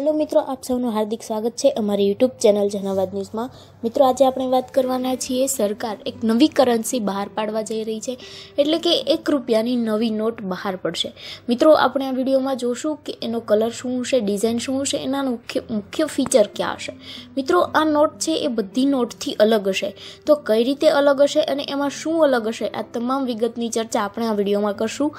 hello મિત્રો આપ સૌનું હાર્દિક સ્વાગત છે અમારી યુટ્યુબ ચેનલ જનાવાદ ન્યૂઝમાં મિત્રો આજે આપણે વાત કરવાના છીએ સરકાર એક નવી કરન્સી બહાર પાડવા જઈ રહી છે એટલે કે એક રૂપિયાની નવી નોટ બહાર પડશે મિત્રો આપણે આ વિડીયોમાં જોશું કે એનો કલર શું હશે ડિઝાઇન શું હશે એના મુખ્ય મુખ્ય ફીચર ક્યાં હશે મિત્રો આ નોટ છે એ બધી નોટથી અલગ હશે તો કઈ રીતે અલગ હશે અને એમાં શું અલગ હશે આ તમામ વિગતની ચર્ચા આપણે આ વિડીયોમાં કરશું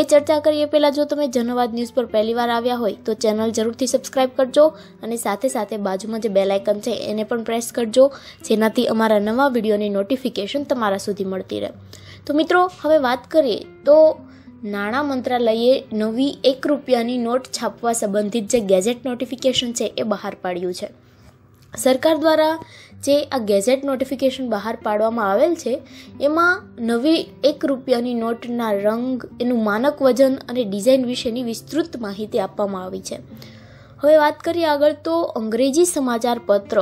એ ચર્ચા કરીએ પહેલાં જો તમે જનવાદ ન્યૂઝ પર પહેલીવાર આવ્યા હોય તો ચેનલ જરૂરથી સબસ્ક્રાઈબ સબસ્ક્રાઇબ કરજો અને સાથે સાથે બાજુમાં જે બેલ આઇકન છે એને પણ પ્રેસ કરજો જેનાથી અમારા નવા વિડીયોની નોટિફિકેશન તમારા સુધી મળતી રહે તો મિત્રો હવે વાત કરીએ તો નાણાં મંત્રાલયે નવી એક રૂપિયાની નોટ છાપવા સંબંધિત જે ગેજેટ નોટિફિકેશન છે એ બહાર પાડ્યું છે સરકાર દ્વારા જે આ ગેઝેટ નોટિફિકેશન બહાર પાડવામાં આવેલ છે એમાં નવી એક રૂપિયાની નોટના રંગ એનું માનક વજન અને ડિઝાઇન વિશેની વિસ્તૃત માહિતી આપવામાં આવી છે હવે વાત કરીએ આગળ તો અંગ્રેજી સમાચાર પત્ર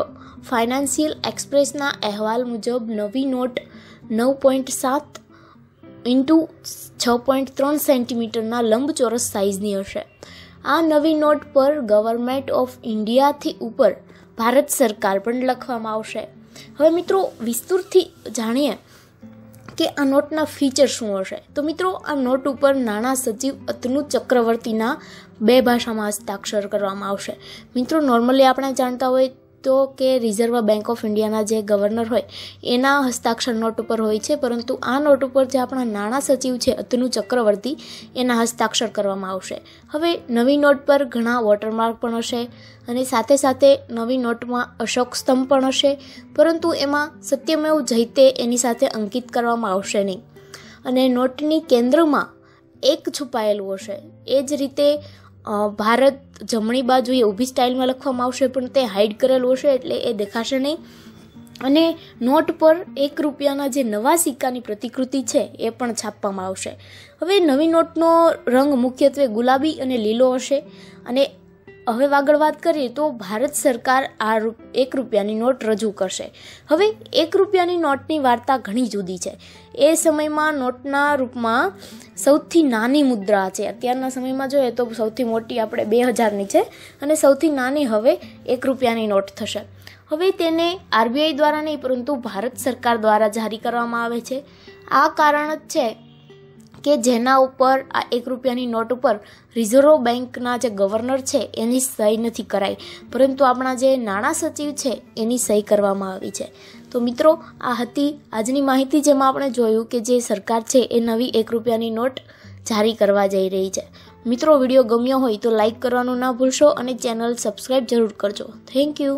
ફાઇનાન્શિયલ એક્સપ્રેસના અહેવાલ મુજબ નવી નોટ નવ પોઈન્ટ સાત ઇન્ટુ છ પોઈન્ટ ત્રણ સેન્ટીમીટરના લંબચોરસ સાઇઝની હશે આ નવી નોટ પર ગવર્મેન્ટ ઓફ ઇન્ડિયાથી ઉપર ભારત સરકાર પણ લખવામાં આવશે હવે મિત્રો વિસ્તૃતથી જાણીએ કે આ નોટના ફીચર શું હશે તો મિત્રો આ નોટ ઉપર નાણાં સચિવ અતનુ ચક્રવર્તીના બે ભાષામાં હસ્તાક્ષર કરવામાં આવશે મિત્રો નોર્મલી આપણે જાણતા હોય તો કે રિઝર્વ બેંક ઓફ ઇન્ડિયાના જે ગવર્નર હોય એના હસ્તાક્ષર નોટ ઉપર હોય છે પરંતુ આ નોટ ઉપર જે આપણા નાણાં સચિવ છે અતનુ ચક્રવર્તી એના હસ્તાક્ષર કરવામાં આવશે હવે નવી નોટ પર ઘણા વોટરમાર્ક પણ હશે અને સાથે સાથે નવી નોટમાં અશોક સ્તંભ પણ હશે પરંતુ એમાં સત્યમેવ જયતે એની સાથે અંકિત કરવામાં આવશે નહીં અને નોટની કેન્દ્રમાં એક છુપાયેલું હશે એ જ રીતે ભારત જમણી બાજુએ ઊભી સ્ટાઇલમાં લખવામાં આવશે પણ તે હાઇડ કરેલું હશે એટલે એ દેખાશે નહીં અને નોટ પર એક રૂપિયાના જે નવા સિક્કાની પ્રતિકૃતિ છે એ પણ છાપવામાં આવશે હવે નવી નોટનો રંગ મુખ્યત્વે ગુલાબી અને લીલો હશે અને હવે આગળ વાત કરીએ તો ભારત સરકાર આ એક રૂપિયાની નોટ રજૂ કરશે હવે એક રૂપિયાની નોટની વાર્તા ઘણી જુદી છે એ સમયમાં નોટના રૂપમાં સૌથી નાની મુદ્રા છે અત્યારના સમયમાં જોઈએ તો સૌથી મોટી આપણે બે હજારની છે અને સૌથી નાની હવે એક રૂપિયાની નોટ થશે હવે તેને આરબીઆઈ દ્વારા નહીં પરંતુ ભારત સરકાર દ્વારા જારી કરવામાં આવે છે આ કારણ જ છે કે જેના ઉપર આ એક રૂપિયાની નોટ ઉપર રિઝર્વ બેન્કના જે ગવર્નર છે એની સહી નથી કરાઈ પરંતુ આપણા જે નાણાં સચિવ છે એની સહી કરવામાં આવી છે તો મિત્રો આ હતી આજની માહિતી જેમાં આપણે જોયું કે જે સરકાર છે એ નવી એક રૂપિયાની નોટ જારી કરવા જઈ રહી છે મિત્રો વિડીયો ગમ્યો હોય તો લાઇક કરવાનું ના ભૂલશો અને ચેનલ સબસ્ક્રાઈબ જરૂર કરજો થેન્ક યુ